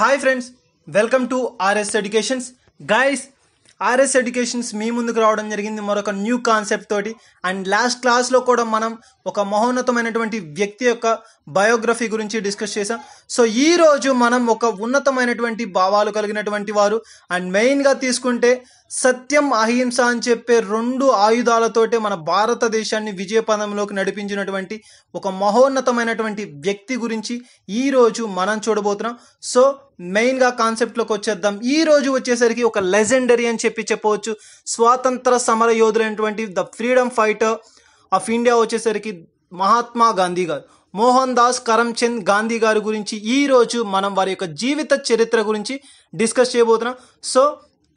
hi friends welcome to RS educations guys RS educations మీ ముందుకు రావడం జరిగింది మరొక న్యూ కాన్సెప్ట్ తోటి అండ్ లాస్ట్ క్లాస్లో కూడా మనం ఒక మహోన్నతమైనటువంటి వ్యక్తి యొక్క బయోగ్రఫీ గురించి డిస్కస్ చేసాం సో ఈ రోజు మనం ఒక ఉన్నతమైనటువంటి భావాలు కలిగినటువంటి వారు అండ్ మెయిన్గా తీసుకుంటే సత్యం అహింస అని చెప్పే రెండు ఆయుధాలతోటే మన భారతదేశాన్ని విజయపదంలోకి నడిపించినటువంటి ఒక మహోన్నతమైనటువంటి వ్యక్తి గురించి ఈరోజు మనం చూడబోతున్నాం సో మెయిన్గా కాన్సెప్ట్లోకి వచ్చేద్దాం ఈ రోజు వచ్చేసరికి ఒక లెజెండరీ అని చెప్పి చెప్పవచ్చు స్వాతంత్ర సమర యోధులైనటువంటి the freedom fighter of India వచ్చేసరికి మహాత్మా గాంధీ గారు మోహన్ దాస్ కరమ్చంద్ గాంధీ గారి గురించి ఈరోజు మనం వారి యొక్క జీవిత చరిత్ర గురించి డిస్కస్ చేయబోతున్నాం సో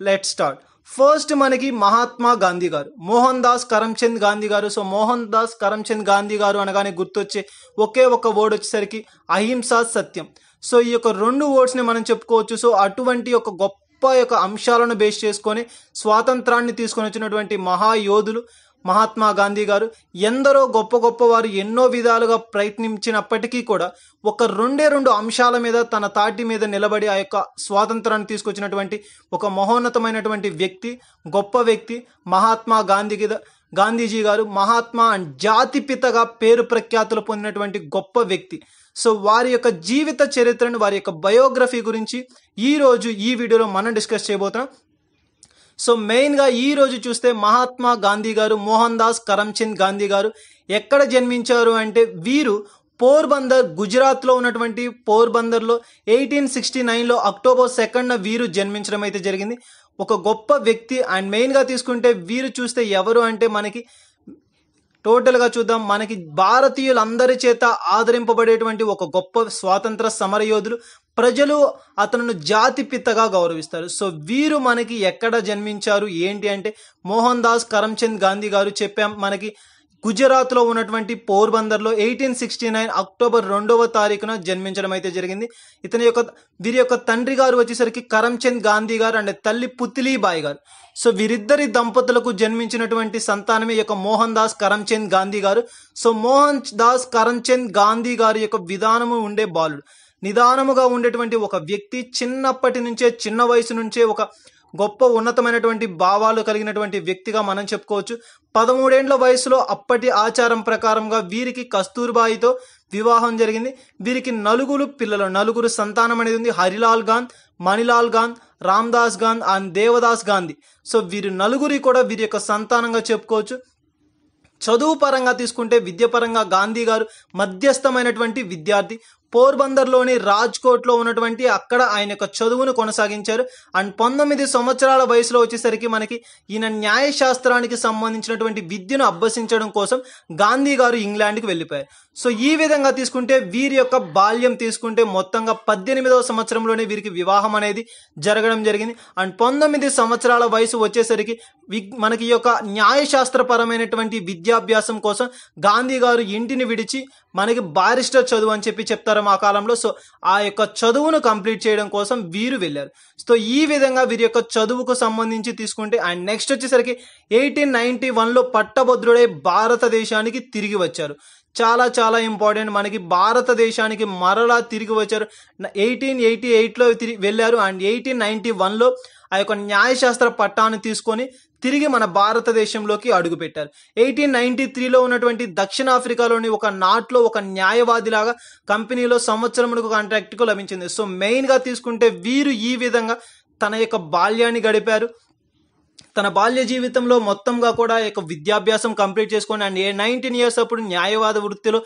లెట్ స్టార్ట్ ఫస్ట్ మనకి మహాత్మా గాంధీ గారు మోహన్ దాస్ కరమ్చంద్ గాంధీ గారు సో మోహన్ దాస్ కరమ్చంద్ గాంధీ గారు అనగానే గుర్తొచ్చే ఒకే ఒక వర్డ్ వచ్చేసరికి అహింస సత్యం సో ఈ యొక్క రెండు వర్డ్స్ని మనం చెప్పుకోవచ్చు సో అటువంటి ఒక గొప్ప యొక్క అంశాలను బేస్ చేసుకొని స్వాతంత్రాన్ని తీసుకొని వచ్చినటువంటి మహాయోధులు మహాత్మా గాంధీ గారు ఎందరో గొప్ప గొప్ప వారు ఎన్నో విధాలుగా ప్రయత్నించినప్పటికీ కూడా ఒక రెండే రెండు అంశాల మీద తన తాటి మీద నిలబడి ఆ యొక్క స్వాతంత్రాన్ని తీసుకొచ్చినటువంటి ఒక మహోన్నతమైనటువంటి వ్యక్తి గొప్ప వ్యక్తి మహాత్మా గాంధీ గాంధీజీ గారు మహాత్మా అండ్ జాతిపితగా పేరు ప్రఖ్యాతులు పొందినటువంటి గొప్ప వ్యక్తి సో వారి యొక్క జీవిత చరిత్రను వారి యొక్క బయోగ్రఫీ గురించి ఈరోజు ఈ వీడియోలో మనం డిస్కస్ చేయబోతున్నాం సో మెయిన్గా ఈరోజు చూస్తే మహాత్మా గాంధీ గారు మోహన్ దాస్ కరమ్చంద్ గాంధీ గారు ఎక్కడ జన్మించారు అంటే వీరు పోర్బందర్ గుజరాత్లో ఉన్నటువంటి పోర్బందర్లో ఎయిటీన్ సిక్స్టీ నైన్లో అక్టోబర్ సెకండ్న వీరు జన్మించడం అయితే జరిగింది ఒక గొప్ప వ్యక్తి అండ్ మెయిన్గా తీసుకుంటే వీరు చూస్తే ఎవరు అంటే మనకి టోటల్గా చూద్దాం మనకి భారతీయులందరి చేత ఆదరింపబడేటువంటి ఒక గొప్ప స్వాతంత్ర సమరయోధులు ప్రజలు అతను జాతిపితగా గౌరవిస్తారు సో వీరు మనకి ఎక్కడ జన్మించారు ఏంటి అంటే మోహన్ దాస్ కరమ్చంద్ గాంధీ గారు చెప్పాం మనకి గుజరాత్లో ఉన్నటువంటి పోర్బందర్లో ఎయిటీన్ సిక్స్టీ నైన్ అక్టోబర్ రెండవ తారీఖున జన్మించడం అయితే జరిగింది ఇతని యొక్క వీరి యొక్క తండ్రి గారు వచ్చేసరికి కరమ్చంద్ గాంధీ గారు అండ్ తల్లి పుత్లీబాయి గారు సో వీరిద్దరి దంపతులకు జన్మించినటువంటి సంతానమే యొక్క మోహన్ దాస్ కరమ్చంద్ గాంధీ గారు సో మోహన్ దాస్ కరమ్చంద్ గాంధీ గారి యొక్క విధానము ఉండే బాలుడు నిదానముగా ఉండేటువంటి ఒక వ్యక్తి చిన్నప్పటి నుంచే చిన్న వయసు నుంచే ఒక గొప్ప ఉన్నతమైనటువంటి భావాలు కలిగినటువంటి వ్యక్తిగా మనం చెప్పుకోవచ్చు పదమూడేండ్ల వయసులో అప్పటి ఆచారం ప్రకారంగా వీరికి కస్తూర్బాయితో వివాహం జరిగింది వీరికి నలుగురు పిల్లలు నలుగురు సంతానం అనేది ఉంది హరిలాల్ గాంధ్ మణిలాల్ గాంధ్ రామ్దాస్ గాంధ్ అండ్ దేవదాస్ గాంధీ సో వీరి నలుగురి కూడా వీరి యొక్క సంతానంగా చెప్పుకోవచ్చు చదువు పరంగా తీసుకుంటే విద్య పరంగా గాంధీ గారు మధ్యస్థమైనటువంటి విద్యార్థి పోర్బందర్లోని రాజ్కోట్లో ఉన్నటువంటి అక్కడ ఆయన యొక్క చదువును కొనసాగించారు అండ్ పంతొమ్మిది సంవత్సరాల వయసులో వచ్చేసరికి మనకి ఈయన న్యాయశాస్త్రానికి సంబంధించినటువంటి విద్యను అభ్యసించడం కోసం గాంధీ గారు ఇంగ్లాండ్కి వెళ్ళిపోయారు సో ఈ విధంగా తీసుకుంటే వీరి యొక్క బాల్యం తీసుకుంటే మొత్తంగా పద్దెనిమిదవ సంవత్సరంలోనే వీరికి వివాహం అనేది జరగడం జరిగింది అండ్ పంతొమ్మిది సంవత్సరాల వయసు వచ్చేసరికి మనకి యొక్క న్యాయశాస్త్రపరమైనటువంటి విద్యాభ్యాసం కోసం గాంధీ గారు ఇంటిని విడిచి మనకి బారిస్టర్ చదువు అని చెప్పి చెప్తారు ఆ కాలంలో సో ఆ యొక్క చదువును కంప్లీట్ చేయడం కోసం వీరు వెళ్ళారు సో ఈ విధంగా వీరి యొక్క చదువుకు సంబంధించి తీసుకుంటే అండ్ నెక్స్ట్ వచ్చేసరికి ఎయిటీన్ నైన్టీ వన్లో పట్టభద్రుడై భారతదేశానికి తిరిగి వచ్చారు చాలా చాలా ఇంపార్టెంట్ మనకి భారతదేశానికి మరలా తిరిగి వచ్చారు ఎయిటీన్ ఎయిటీ ఎయిట్లో తిరిగి వెళ్ళారు అండ్ ఎయిటీన్ నైన్టీ వన్లో ఆ యొక్క న్యాయశాస్త్ర పట్టాన్ని తీసుకొని తిరిగి మన భారతదేశంలోకి అడుగుపెట్టారు ఎయిటీన్ నైన్టీ త్రీలో ఉన్నటువంటి దక్షిణాఫ్రికాలోని ఒక నాట్లో ఒక న్యాయవాదిలాగా కంపెనీలో సంవత్సరములకు కాంట్రాక్ట్కు లభించింది సో మెయిన్గా తీసుకుంటే వీరు ఈ విధంగా తన యొక్క బాల్యాన్ని గడిపారు తన బాల్య జీవితంలో మొత్తంగా కూడా యొక్క విద్యాభ్యాసం కంప్లీట్ చేసుకొని అండ్ ఏ నైన్టీన్ ఇయర్స్ అప్పుడు న్యాయవాద వృత్తిలో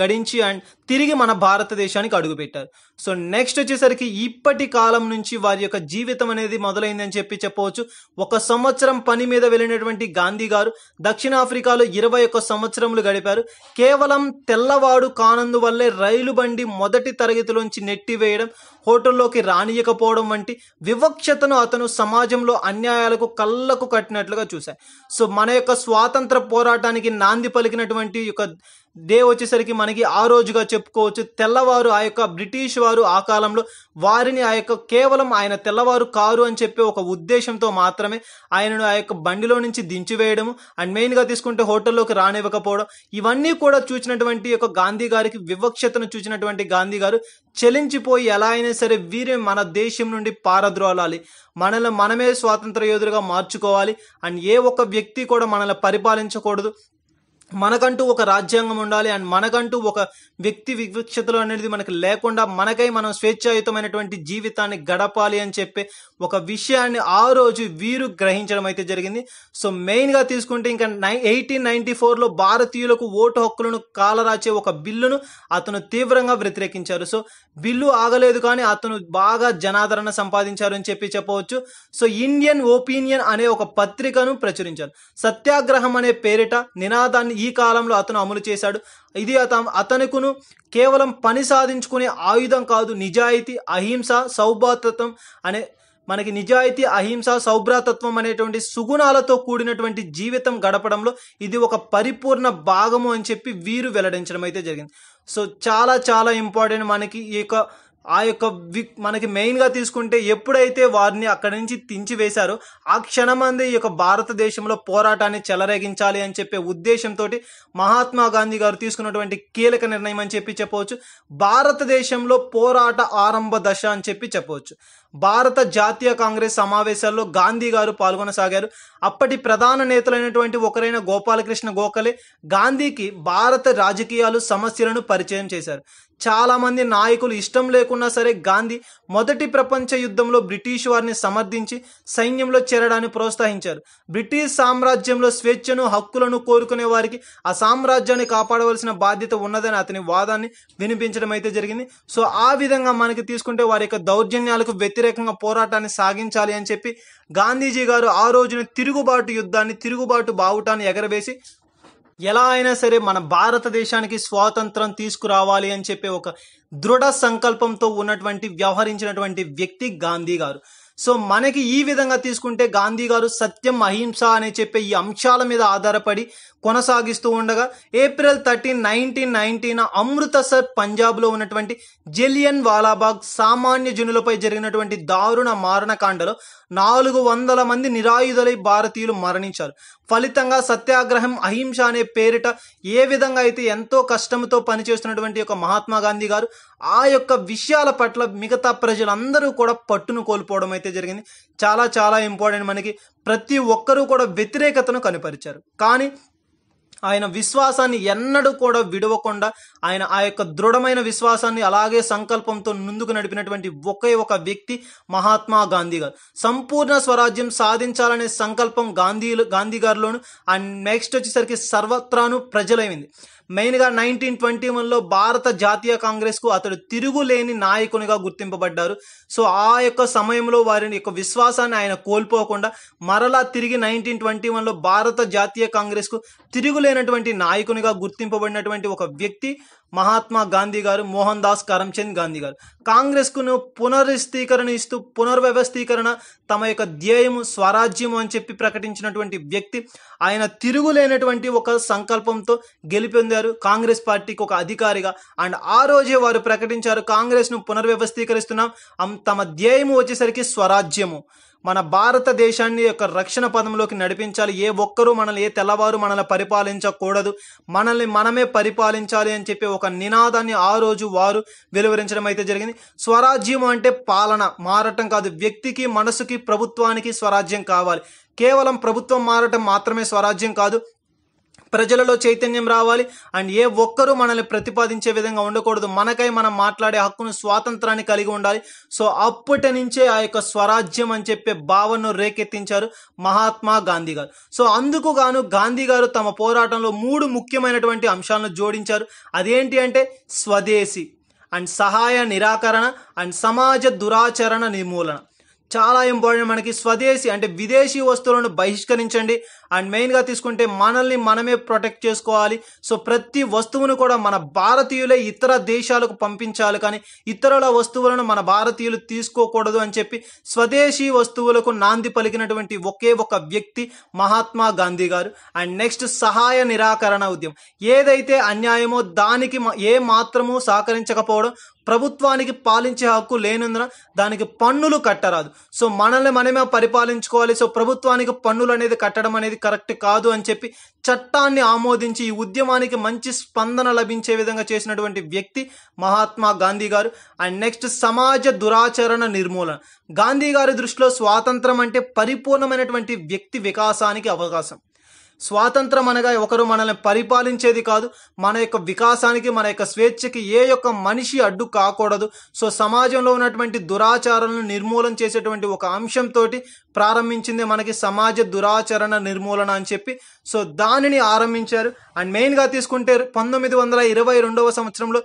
గడించి అండ్ తిరిగి మన భారతదేశానికి అడుగుపెట్టారు సో నెక్స్ట్ వచ్చేసరికి ఇప్పటి కాలం నుంచి వారి యొక్క జీవితం అనేది మొదలైందని చెప్పి చెప్పవచ్చు ఒక సంవత్సరం పని మీద వెళ్ళినటువంటి గాంధీ గారు దక్షిణాఫ్రికాలో ఇరవై ఒక్క సంవత్సరములు గడిపారు కేవలం తెల్లవాడు కానందు వల్లే రైలు బండి మొదటి తరగతిలోంచి నెట్టివేయడం హోటల్లోకి రానియకపోవడం వంటి వివక్షతను అతను సమాజంలో అన్యాయాలకు కళ్ళకు కట్టినట్లుగా చూశాయి సో మన యొక్క స్వాతంత్ర పోరాటానికి నాంది పలికినటువంటి యొక్క డే వచ్చేసరికి మనకి ఆ రోజుగా చెప్పుకోవచ్చు తెల్లవారు ఆ యొక్క బ్రిటిష్ వారు ఆ కాలంలో వారిని ఆ యొక్క కేవలం ఆయన తెల్లవారు కారు అని చెప్పే ఒక ఉద్దేశంతో మాత్రమే ఆయనను ఆ యొక్క బండిలో నుంచి దించివేయడము అండ్ మెయిన్గా తీసుకుంటే హోటల్లోకి రానివ్వకపోవడం ఇవన్నీ కూడా చూసినటువంటి యొక్క గాంధీ గారికి వివక్షతను చూసినటువంటి గాంధీ గారు చెలించిపోయి ఎలా అయినా సరే వీరే మన దేశం నుండి పారద్రోలాలి మనల్ని మనమే స్వాతంత్ర యోధులుగా మార్చుకోవాలి అండ్ ఏ ఒక్క వ్యక్తి కూడా మనల్ని పరిపాలించకూడదు మనకంటూ ఒక రాజ్యాంగం ఉండాలి అండ్ మనకంటూ ఒక వ్యక్తి వివక్షతలు అనేది మనకు లేకుండా మనకై మనం స్వేచ్ఛాయుతమైనటువంటి జీవితాన్ని గడపాలి అని చెప్పే ఒక విషయాన్ని ఆ రోజు వీరు గ్రహించడం అయితే జరిగింది సో మెయిన్గా తీసుకుంటే ఇంకా నై ఎయిటీన్ నైన్టీ ఫోర్లో భారతీయులకు ఓటు హక్కులను కాలరాచే ఒక బిల్లును అతను తీవ్రంగా వ్యతిరేకించారు సో బిల్లు ఆగలేదు కానీ అతను బాగా జనాదరణ సంపాదించారు అని చెప్పి చెప్పవచ్చు సో ఇండియన్ ఒపీనియన్ అనే ఒక పత్రికను ప్రచురించారు సత్యాగ్రహం అనే పేరిట నినాదాన్ని ఈ కాలంలో అతను అమలు చేశాడు ఇది అత అతనికును కేవలం పని సాధించుకునే ఆయుధం కాదు నిజాయితీ అహింస సౌభాతత్వం అనే మనకి నిజాయితీ అహింస సౌభ్రాతత్వం అనేటువంటి సుగుణాలతో కూడినటువంటి జీవితం గడపడంలో ఇది ఒక పరిపూర్ణ భాగము అని చెప్పి వీరు వెల్లడించడం అయితే జరిగింది సో చాలా చాలా ఇంపార్టెంట్ మనకి ఈ యొక్క ఆ యొక్క మనకి మెయిన్గా తీసుకుంటే ఎప్పుడైతే వారిని అక్కడి నుంచి తించివేశారో ఆ క్షణమంది ఈ యొక్క భారతదేశంలో పోరాటాన్ని చెలరేగించాలి అని చెప్పే ఉద్దేశంతో మహాత్మా గాంధీ గారు తీసుకున్నటువంటి కీలక నిర్ణయం అని చెప్పి చెప్పవచ్చు భారతదేశంలో పోరాట ఆరంభ దశ అని చెప్పి చెప్పవచ్చు భారత జాతీయ కాంగ్రెస్ సమావేశాల్లో గాంధీ గారు పాల్గొనసాగారు అప్పటి ప్రధాన నేతలైనటువంటి ఒకరైన గోపాలకృష్ణ గోఖలే గాంధీకి భారత రాజకీయాలు సమస్యలను పరిచయం చేశారు చాలామంది నాయకులు ఇష్టం లేకున్నా సరే గాంధీ మొదటి ప్రపంచ యుద్ధంలో బ్రిటిష్ వారిని సమర్థించి సైన్యంలో చేరడాన్ని ప్రోత్సహించారు బ్రిటిష్ సామ్రాజ్యంలో స్వేచ్ఛను హక్కులను కోరుకునే వారికి ఆ సామ్రాజ్యాన్ని కాపాడవలసిన బాధ్యత ఉన్నదని అతని వాదాన్ని వినిపించడం అయితే జరిగింది సో ఆ విధంగా మనకి తీసుకుంటే వారి యొక్క దౌర్జన్యాలకు వ్యతిరేక వ్యతిరేకంగా పోరాటాన్ని సాగించాలి అని చెప్పి గాంధీజీ గారు ఆ రోజున తిరుగుబాటు యుద్ధాన్ని తిరుగుబాటు బావుటాన్ని ఎగరవేసి ఎలా అయినా సరే మన భారతదేశానికి స్వాతంత్రం తీసుకురావాలి అని చెప్పి ఒక దృఢ సంకల్పంతో ఉన్నటువంటి వ్యవహరించినటువంటి వ్యక్తి గాంధీ గారు సో మనకి ఈ విధంగా తీసుకుంటే గాంధీ గారు సత్యం అహింస అని చెప్పే ఈ అంశాల మీద ఆధారపడి కొనసాగిస్తూ ఉండగా April thirteen nineteen nineteen Amritsar పంజాబ్లో ఉన్నటువంటి జెలియన్ వాలాబాగ్ సామాన్య జనులపై జరిగినటువంటి దారుణ మారణకాండలో నాలుగు వందల మంది నిరాయుధులై భారతీయులు మరణించారు ఫలితంగా సత్యాగ్రహం అహింస అనే పేరిట ఏ విధంగా అయితే ఎంతో కష్టంతో పనిచేస్తున్నటువంటి ఒక మహాత్మా గాంధీ గారు ఆ యొక్క విషయాల పట్ల మిగతా ప్రజలందరూ కూడా పట్టును కోల్పోవడం అయితే జరిగింది చాలా చాలా ఇంపార్టెంట్ మనకి ప్రతి ఒక్కరూ కూడా వ్యతిరేకతను కనపరిచారు కానీ ఆయన విశ్వాసాన్ని ఎన్నడూ కూడా విడవకుండా ఆయన ఆ యొక్క దృఢమైన విశ్వాసాన్ని అలాగే సంకల్పంతో ముందుకు నడిపినటువంటి ఒకే ఒక వ్యక్తి మహాత్మా గాంధీ గారు సంపూర్ణ స్వరాజ్యం సాధించాలనే సంకల్పం గాంధీ గాంధీ గారిలోను అండ్ నెక్స్ట్ వచ్చేసరికి సర్వత్రాను ప్రజలైంది మెయిన్గా నైన్టీన్ ట్వంటీ వన్లో భారత జాతీయ కాంగ్రెస్కు అతడు తిరుగులేని నాయకునిగా గుర్తింపబడ్డారు సో ఆ యొక్క సమయంలో వారిని యొక్క విశ్వాసాన్ని ఆయన కోల్పోకుండా మరలా తిరిగి నైన్టీన్ ట్వంటీ వన్లో భారత జాతీయ కాంగ్రెస్కు తిరుగులేనటువంటి నాయకునిగా గుర్తింపబడినటువంటి ఒక వ్యక్తి మహాత్మా గాంధీ గారు మోహన్ దాస్ కరమ్చంద్ గాంధీ గారు కాంగ్రెస్కును పునరుస్థీకరణ ఇస్తూ పునర్వ్యవస్థీకరణ తమ యొక్క ధ్యేయము స్వరాజ్యము అని చెప్పి ప్రకటించినటువంటి వ్యక్తి ఆయన తిరుగులేనటువంటి ఒక సంకల్పంతో గెలిపొందారు కాంగ్రెస్ పార్టీకి ఒక అధికారిగా అండ్ ఆ రోజే వారు ప్రకటించారు కాంగ్రెస్ను పునర్వ్యవస్థీకరిస్తున్నాం తమ ధ్యేయము వచ్చేసరికి స్వరాజ్యము మన భారతదేశాన్ని యొక్క రక్షణ పదంలోకి నడిపించాలి ఏ ఒక్కరూ మనల్ని ఏ తెల్లవారు మనల్ని పరిపాలించకూడదు మనల్ని మనమే పరిపాలించాలి అని చెప్పి ఒక నినాదాన్ని ఆ రోజు వారు వెలువరించడం అయితే జరిగింది స్వరాజ్యం అంటే పాలన మారటం కాదు వ్యక్తికి మనసుకి ప్రభుత్వానికి స్వరాజ్యం కావాలి కేవలం ప్రభుత్వం మారటం మాత్రమే స్వరాజ్యం కాదు ప్రజలలో చైతన్యం రావాలి అండ్ ఏ ఒక్కరూ మనల్ని ప్రతిపాదించే విధంగా ఉండకూడదు మనకై మనం మాట్లాడే హక్కును స్వాతంత్రాన్ని కలిగి ఉండాలి సో అప్పటి నుంచే ఆ యొక్క స్వరాజ్యం అని చెప్పే భావనను రేకెత్తించారు మహాత్మా గాంధీ గారు సో అందుకు గాను గాంధీ గారు తమ పోరాటంలో మూడు ముఖ్యమైనటువంటి అంశాలను జోడించారు అదేంటి అంటే స్వదేశీ అండ్ సహాయ నిరాకరణ అండ్ సమాజ దురాచరణ నిర్మూలన చాలా ఇంపార్టెంట్ మనకి స్వదేశీ అంటే విదేశీ వస్తువులను బహిష్కరించండి అండ్ మెయిన్గా తీసుకుంటే మనల్ని మనమే ప్రొటెక్ట్ చేసుకోవాలి సో ప్రతి వస్తువును కూడా మన భారతీయులే ఇతర దేశాలకు పంపించాలి కానీ ఇతరుల వస్తువులను మన భారతీయులు తీసుకోకూడదు అని చెప్పి స్వదేశీ వస్తువులకు నాంది పలికినటువంటి ఒకే ఒక వ్యక్తి మహాత్మా గాంధీ గారు అండ్ నెక్స్ట్ సహాయ నిరాకరణ ఉద్యమం ఏదైతే అన్యాయమో దానికి ఏ మాత్రము సహకరించకపోవడం ప్రభుత్వానికి పాలించే హక్కు లేనందున దానికి పన్నులు కట్టరాదు సో మనల్ని మనమే పరిపాలించుకోవాలి సో ప్రభుత్వానికి పన్నులు అనేది కట్టడం అనేది కరెక్ట్ కాదు అని చెప్పి చట్టాన్ని ఆమోదించి ఈ ఉద్యమానికి మంచి స్పందన లభించే విధంగా చేసినటువంటి వ్యక్తి మహాత్మా గాంధీ గారు అండ్ నెక్స్ట్ సమాజ దురాచరణ నిర్మూలన గాంధీ గారి దృష్టిలో స్వాతంత్రం అంటే పరిపూర్ణమైనటువంటి వ్యక్తి వికాసానికి అవకాశం స్వాతంత్రం అనగా ఒకరు మనల్ని పరిపాలించేది కాదు మన యొక్క వికాసానికి మన యొక్క స్వేచ్ఛకి ఏ యొక్క మనిషి అడ్డు కాకూడదు సో సమాజంలో ఉన్నటువంటి దురాచారాలను నిర్మూలన చేసేటువంటి ఒక అంశంతో ప్రారంభించింది మనకి సమాజ దురాచరణ నిర్మూలన అని చెప్పి సో దానిని ఆరంభించారు అండ్ మెయిన్గా తీసుకుంటే పంతొమ్మిది వందల ఇరవై రెండవ సంవత్సరంలో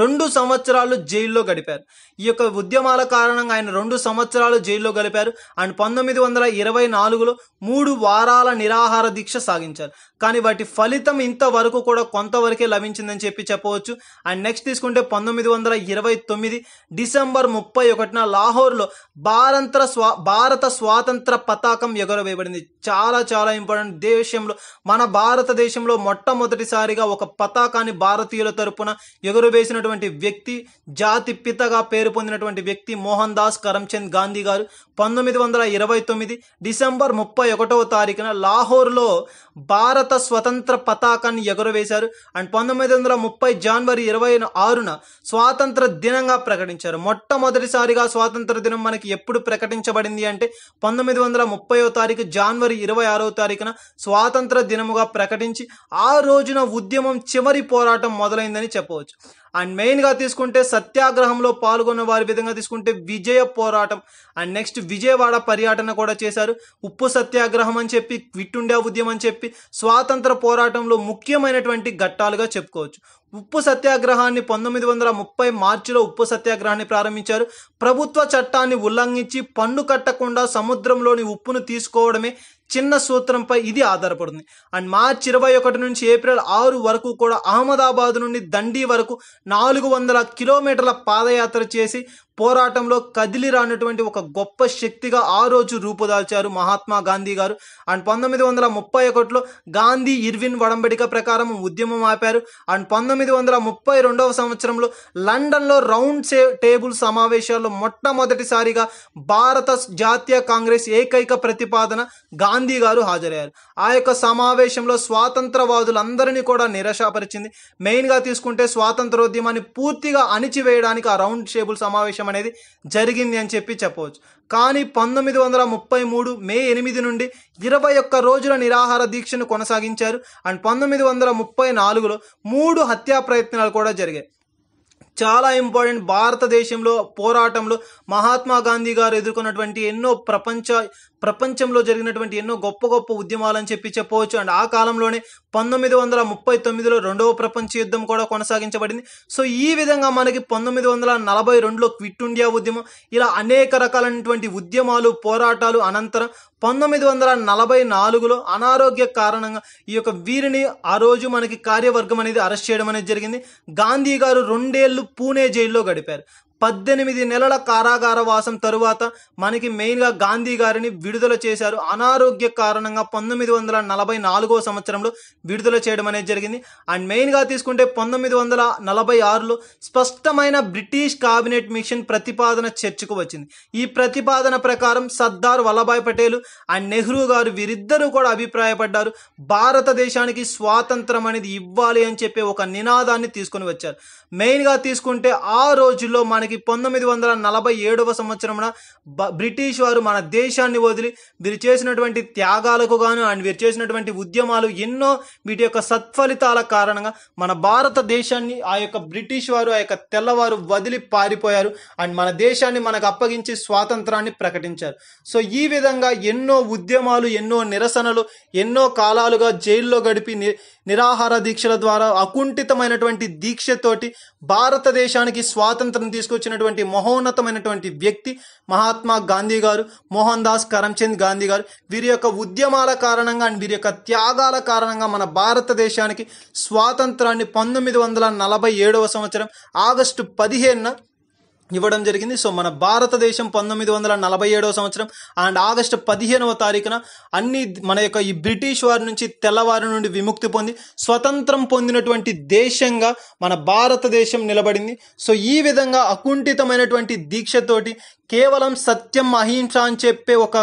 రెండు సంవత్సరాలు జైల్లో గడిపారు ఈ యొక్క ఉద్యమాల కారణంగా ఆయన రెండు సంవత్సరాలు జైల్లో గడిపారు అండ్ పంతొమ్మిది వందల ఇరవై నాలుగులో మూడు వారాల నిరాహార దీక్ష సాగించారు కానీ వాటి ఫలితం ఇంతవరకు కూడా కొంతవరకే లభించిందని చెప్పి చెప్పవచ్చు అండ్ నెక్స్ట్ తీసుకుంటే పంతొమ్మిది వందల ఇరవై తొమ్మిది డిసెంబర్ ముప్పై ఒకటిన లాహోర్లో భారత స్వా భారత స్వాతంత్ర పతాకం ఎగురవేయబడింది చాలా చాలా ఇంపార్టెంట్ దేశంలో మన భారతదేశంలో మొట్టమొదటిసారిగా ఒక పతాకాన్ని భారతీయుల తరపున ఎగురవేసిన చేసినటువంటి వ్యక్తి జాతి పితగా పేరు పొందినటువంటి వ్యక్తి మోహన్ దాస్ కరమ్చంద్ గాంధీ గారు పంతొమ్మిది వందల ఇరవై తొమ్మిది డిసెంబర్ ముప్పై ఒకటవ తారీఖున లాహోర్లో భారత స్వతంత్ర పతాకాన్ని ఎగురవేశారు అండ్ పంతొమ్మిది వందల ముప్పై జనవరి ఇరవై ఆరున స్వాతంత్ర దినంగా ప్రకటించారు మొట్టమొదటిసారిగా స్వాతంత్ర దినం మనకి ఎప్పుడు ప్రకటించబడింది అంటే పంతొమ్మిది వందల ముప్పైవ తారీఖు జనవరి ఇరవై ఆరవ తారీఖున స్వాతంత్ర దినముగా ప్రకటించి ఆ రోజున ఉద్యమం చివరి పోరాటం మొదలైందని చెప్పవచ్చు అండ్ మెయిన్గా తీసుకుంటే సత్యాగ్రహంలో పాల్గొన్న వారి విధంగా తీసుకుంటే విజయ పోరాటం అండ్ నెక్స్ట్ విజయవాడ పర్యటన కూడా చేశారు ఉప్పు సత్యాగ్రహం అని చెప్పి విట్టుండే ఉద్యమం అని చెప్పి స్వాతంత్ర పోరాటంలో ముఖ్యమైనటువంటి ఘట్టాలుగా చెప్పుకోవచ్చు ఉప్పు సత్యాగ్రహాన్ని పంతొమ్మిది వందల ముప్పై మార్చిలో ఉప్పు సత్యాగ్రహాన్ని ప్రారంభించారు ప్రభుత్వ చట్టాన్ని ఉల్లంఘించి పన్ను కట్టకుండా సముద్రంలోని ఉప్పును తీసుకోవడమే చిన్న సూత్రంపై ఇది ఆధారపడుతుంది అండ్ మార్చి ఇరవై ఒకటి నుంచి ఏప్రిల్ ఆరు వరకు కూడా అహ్మదాబాద్ నుండి దండి వరకు నాలుగు వందల కిలోమీటర్ల పాదయాత్ర చేసి పోరాటంలో కదిలి రానటువంటి ఒక గొప్ప శక్తిగా ఆ రోజు రూపుదాల్చారు మహాత్మా గాంధీ గారు అండ్ పంతొమ్మిది వందల ముప్పై ఒకటిలో గాంధీ ఇర్విన్ వడంబడిక ప్రకారం ఉద్యమం ఆపారు అండ్ పంతొమ్మిది వందల ముప్పై రెండవ సంవత్సరంలో లండన్లో రౌండ్ టేబుల్ సమావేశాల్లో మొట్టమొదటిసారిగా భారత జాతీయ కాంగ్రెస్ ఏకైక ప్రతిపాదన గాంధీ గారు హాజరయ్యారు ఆ యొక్క సమావేశంలో స్వాతంత్రవాదులందరినీ కూడా నిరాశపరిచింది మెయిన్గా తీసుకుంటే స్వాతంత్రోద్యమాన్ని పూర్తిగా అణిచివేయడానికి ఆ రౌండ్ టేబుల్ సమావేశం విషయం అనేది జరిగింది అని చెప్పి చెప్పవచ్చు కానీ పంతొమ్మిది వందల ముప్పై మూడు మే ఎనిమిది నుండి ఇరవై ఒక్క రోజుల నిరాహార దీక్షను కొనసాగించారు అండ్ పంతొమ్మిది వందల ముప్పై నాలుగులో మూడు హత్యా ప్రయత్నాలు కూడా జరిగాయి చాలా ఇంపార్టెంట్ భారతదేశంలో పోరాటంలో మహాత్మా గాంధీ గారు ఎదుర్కొన్నటువంటి ఎన్నో ప్రపంచ ప్రపంచంలో జరిగినటువంటి ఎన్నో గొప్ప గొప్ప ఉద్యమాలని చెప్పి చెప్పవచ్చు అండ్ ఆ కాలంలోనే పంతొమ్మిది వందల ముప్పై తొమ్మిదిలో రెండవ ప్రపంచ యుద్ధం కూడా కొనసాగించబడింది సో ఈ విధంగా మనకి పంతొమ్మిది వందల నలభై రెండులో క్విట్ ఇండియా ఉద్యమం ఇలా అనేక రకాలైనటువంటి ఉద్యమాలు పోరాటాలు అనంతరం పంతొమ్మిది వందల నలభై నాలుగులో అనారోగ్య కారణంగా ఈ యొక్క వీరిని ఆ రోజు మనకి కార్యవర్గం అనేది అరెస్ట్ చేయడం అనేది జరిగింది గాంధీ గారు రెండేళ్లు పూణే జైల్లో గడిపారు పద్దెనిమిది నెలల కారాగార వాసం తరువాత మనకి మెయిన్గా గాంధీ గారిని విడుదల చేశారు అనారోగ్య కారణంగా పంతొమ్మిది వందల నలభై నాలుగో సంవత్సరంలో విడుదల చేయడం అనేది జరిగింది అండ్ మెయిన్గా తీసుకుంటే పంతొమ్మిది వందల నలభై ఆరులో స్పష్టమైన బ్రిటిష్ కాబినెట్ మిషన్ ప్రతిపాదన చర్చకు వచ్చింది ఈ ప్రతిపాదన ప్రకారం సర్దార్ వల్లభాయ్ పటేల్ అండ్ నెహ్రూ గారు వీరిద్దరూ కూడా అభిప్రాయపడ్డారు భారతదేశానికి స్వాతంత్రం అనేది ఇవ్వాలి అని చెప్పి ఒక నినాదాన్ని తీసుకొని వచ్చారు మెయిన్గా తీసుకుంటే ఆ రోజుల్లో మనకి పంతొమ్మిది వందల నలభై ఏడవ సంవత్సరమున బ్రిటిష్ వారు మన దేశాన్ని వదిలి వీరు చేసినటువంటి త్యాగాలకు గాను అండ్ వీరు చేసినటువంటి ఉద్యమాలు ఎన్నో వీటి యొక్క సత్ఫలితాల కారణంగా మన భారతదేశాన్ని ఆ యొక్క బ్రిటిష్ వారు ఆ యొక్క తెల్లవారు వదిలి పారిపోయారు అండ్ మన దేశాన్ని మనకు అప్పగించి స్వాతంత్రాన్ని ప్రకటించారు సో ఈ విధంగా ఎన్నో ఉద్యమాలు ఎన్నో నిరసనలు ఎన్నో కాలాలుగా జైల్లో గడిపి నిరాహార దీక్షల ద్వారా అకుంఠితమైనటువంటి దీక్షతోటి భారతదేశానికి స్వాతంత్రం తీసుకొచ్చినటువంటి మహోన్నతమైనటువంటి వ్యక్తి మహాత్మా గాంధీ గారు మోహన్ దాస్ కరమ్చంద్ గాంధీ గారు వీరి యొక్క ఉద్యమాల కారణంగా అండ్ వీరి యొక్క త్యాగాల కారణంగా మన భారతదేశానికి స్వాతంత్రాన్ని పంతొమ్మిది వందల నలభై ఏడవ సంవత్సరం ఆగస్టు పదిహేనున ఇవ్వడం జరిగింది సో మన భారతదేశం పంతొమ్మిది వందల నలభై ఏడవ సంవత్సరం అండ్ ఆగస్టు పదిహేనవ తారీఖున అన్ని మన యొక్క ఈ బ్రిటిష్ వారి నుంచి తెల్లవారి నుండి విముక్తి పొంది స్వతంత్రం పొందినటువంటి దేశంగా మన భారతదేశం నిలబడింది సో ఈ విధంగా అకుంఠితమైనటువంటి దీక్షతోటి కేవలం సత్యం అహింస అని చెప్పే ఒక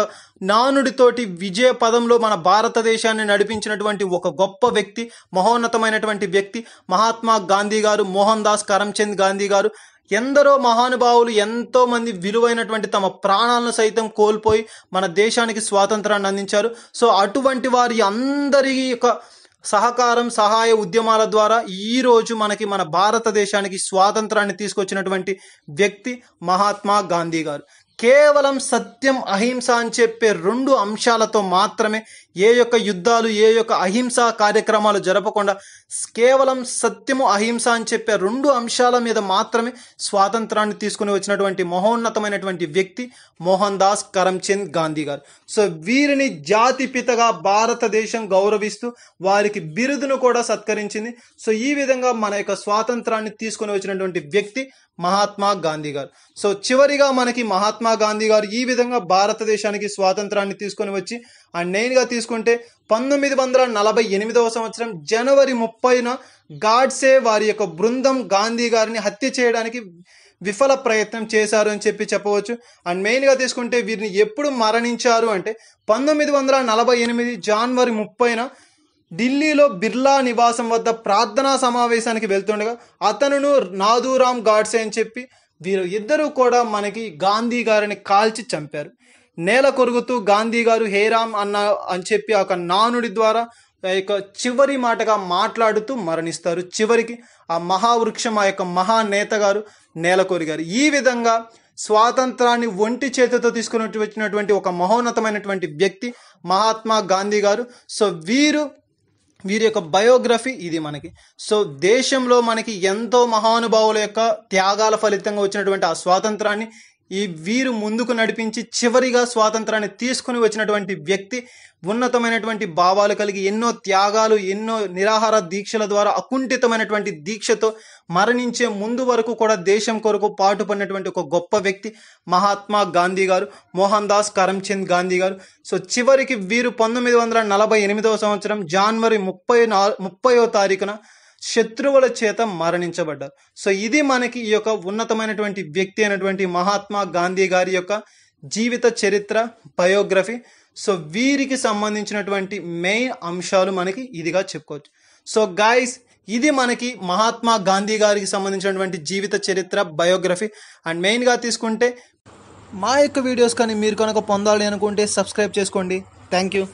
నానుడితోటి విజయ పదంలో మన భారతదేశాన్ని నడిపించినటువంటి ఒక గొప్ప వ్యక్తి మహోన్నతమైనటువంటి వ్యక్తి మహాత్మా గాంధీ గారు మోహన్ దాస్ కరమ్చంద్ గాంధీ గారు ఎందరో మహానుభావులు ఎంతో మంది విలువైనటువంటి తమ ప్రాణాలను సైతం కోల్పోయి మన దేశానికి స్వాతంత్రాన్ని అందించారు సో అటువంటి వారి అందరి యొక్క సహకారం సహాయ ఉద్యమాల ద్వారా ఈరోజు మనకి మన భారతదేశానికి స్వాతంత్రాన్ని తీసుకొచ్చినటువంటి వ్యక్తి మహాత్మా గాంధీ గారు కేవలం సత్యం అహింస అని చెప్పే రెండు అంశాలతో మాత్రమే ఏ యొక్క యుద్ధాలు ఏ యొక్క అహింసా కార్యక్రమాలు జరపకుండా కేవలం సత్యము అహింస అని చెప్పే రెండు అంశాల మీద మాత్రమే స్వాతంత్రాన్ని తీసుకుని వచ్చినటువంటి మహోన్నతమైనటువంటి వ్యక్తి మోహన్ దాస్ కరమ్చంద్ గాంధీ గారు సో వీరిని జాతిపితగా భారతదేశం గౌరవిస్తూ వారికి బిరుదును కూడా సత్కరించింది సో ఈ విధంగా మన యొక్క స్వాతంత్రాన్ని తీసుకుని వచ్చినటువంటి వ్యక్తి మహాత్మా గాంధీ గారు సో చివరిగా మనకి మహాత్మా గాంధీ గారు ఈ విధంగా భారతదేశానికి స్వాతంత్రాన్ని తీసుకొని వచ్చి అండ్ నేనుగా తీసుకుంటే పంతొమ్మిది వందల నలభై ఎనిమిదవ సంవత్సరం జనవరి ముప్పైన గాడ్సే వారి యొక్క బృందం గాంధీ గారిని హత్య చేయడానికి విఫల ప్రయత్నం చేశారు అని చెప్పి చెప్పవచ్చు అండ్ మెయిన్గా తీసుకుంటే వీరిని ఎప్పుడు మరణించారు అంటే పంతొమ్మిది వందల నలభై ఎనిమిది జనవరి ముప్పైన ఢిల్లీలో బిర్లా నివాసం వద్ద ప్రార్థనా సమావేశానికి వెళ్తుండగా అతనును నాదూరామ్ గాడ్సే అని చెప్పి వీరు ఇద్దరూ కూడా మనకి గాంధీ గారిని కాల్చి చంపారు నేల కొరుగుతూ గాంధీ గారు హేరామ్ అన్న అని చెప్పి ఒక నానుడి ద్వారా యొక్క చివరి మాటగా మాట్లాడుతూ మరణిస్తారు చివరికి ఆ మహావృక్షం ఆ యొక్క మహానేత గారు నేల కొరిగారు ఈ విధంగా స్వాతంత్రాన్ని ఒంటి చేతితో తీసుకుని వచ్చినటువంటి ఒక మహోన్నతమైనటువంటి వ్యక్తి మహాత్మా గాంధీ గారు సో వీరు వీరి యొక్క బయోగ్రఫీ ఇది మనకి సో దేశంలో మనకి ఎంతో మహానుభావుల యొక్క త్యాగాల ఫలితంగా వచ్చినటువంటి ఆ స్వాతంత్రాన్ని ఈ వీరు ముందుకు నడిపించి చివరిగా స్వాతంత్రాన్ని తీసుకుని వచ్చినటువంటి వ్యక్తి ఉన్నతమైనటువంటి భావాలు కలిగి ఎన్నో త్యాగాలు ఎన్నో నిరాహార దీక్షల ద్వారా అకుంఠితమైనటువంటి దీక్షతో మరణించే ముందు వరకు కూడా దేశం కొరకు పాటుపడినటువంటి ఒక గొప్ప వ్యక్తి మహాత్మా గాంధీ గారు మోహన్ దాస్ కరమ్చంద్ గాంధీ గారు సో చివరికి వీరు పంతొమ్మిది వందల నలభై ఎనిమిదవ సంవత్సరం జనవరి ముప్పై నా ముప్పయో తారీఖున శత్రువుల చేత మరణించబడ్డారు సో ఇది మనకి ఈ యొక్క ఉన్నతమైనటువంటి వ్యక్తి అయినటువంటి మహాత్మా గాంధీ గారి యొక్క జీవిత చరిత్ర బయోగ్రఫీ సో వీరికి సంబంధించినటువంటి మెయిన్ అంశాలు మనకి ఇదిగా చెప్పుకోవచ్చు సో గాయస్ ఇది మనకి మహాత్మా గాంధీ గారికి సంబంధించినటువంటి జీవిత చరిత్ర బయోగ్రఫీ అండ్ మెయిన్గా తీసుకుంటే మా యొక్క వీడియోస్ కానీ మీరు కనుక పొందాలి అనుకుంటే సబ్స్క్రైబ్ చేసుకోండి థ్యాంక్ యూ